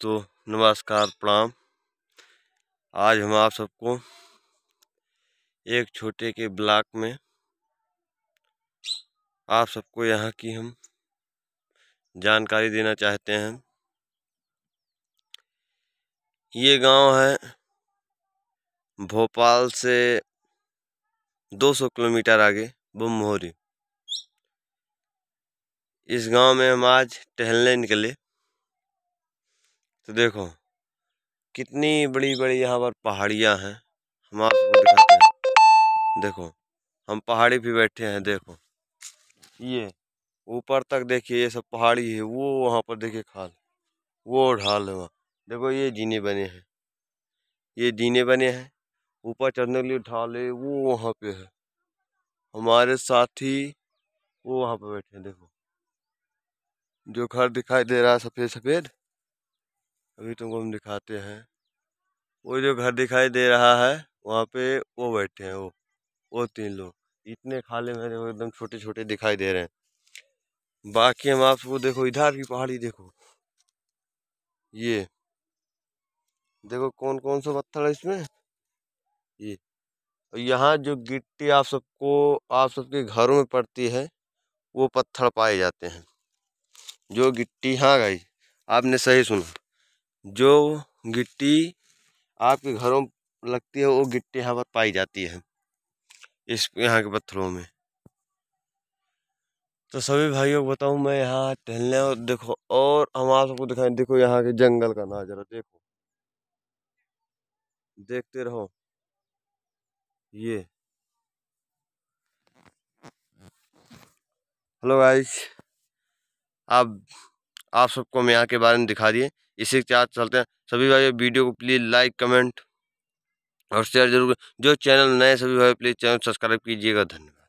तो नमस्कार प्रणाम आज हम आप सबको एक छोटे के ब्लॉक में आप सबको यहाँ की हम जानकारी देना चाहते हैं ये गांव है भोपाल से 200 किलोमीटर आगे बुमहोरी इस गांव में हम आज टहलने निकले तो देखो कितनी बड़ी बड़ी यहाँ पर पहाड़ियाँ हैं हम आपको दिखाते हैं देखो हम पहाड़ी पे बैठे हैं देखो ये ऊपर तक देखिए ये सब पहाड़ी है वो वहाँ पर देखिए खाल वो ढाल है वहाँ देखो ये जीने बने हैं ये जीने बने हैं ऊपर चढ़ने के लिए ढाल है वो वहाँ पे है हमारे साथी वो वहाँ पर बैठे हैं देखो जो घर दिखाई दे रहा है सफ़ेद सफ़ेद अभी तुमको हम दिखाते हैं वो जो घर दिखाई दे रहा है वहाँ पे वो बैठे हैं वो वो तीन लोग इतने खाले में देखो एकदम छोटे छोटे दिखाई दे रहे हैं बाकी हम आपको देखो इधर की पहाड़ी देखो ये देखो कौन कौन सा पत्थर है इसमें ये और यहाँ जो गिट्टी आप सबको आप सबके घरों में पड़ती है वो पत्थर पाए जाते हैं जो गिट्टी हाँ गई आपने सही सुना जो गिट्टी आपके घरों लगती है वो गिट्टी यहाँ पर पाई जाती है इस यहाँ के पत्थरों में तो सभी भाइयों को बताऊँ मैं यहाँ टहलने और देखो और हम आप सबको दिखाएं देखो यहाँ के जंगल का नज़ारा देखो देखते रहो ये हेलो गाइस आप आप सबको मैं यहाँ के बारे में दिखा दिए इसी के साथ चलते हैं सभी भाई वीडियो को प्लीज़ लाइक कमेंट और शेयर जरूर जो चैनल नए सभी भाई प्लीज़ चैनल सब्सक्राइब कीजिएगा धन्यवाद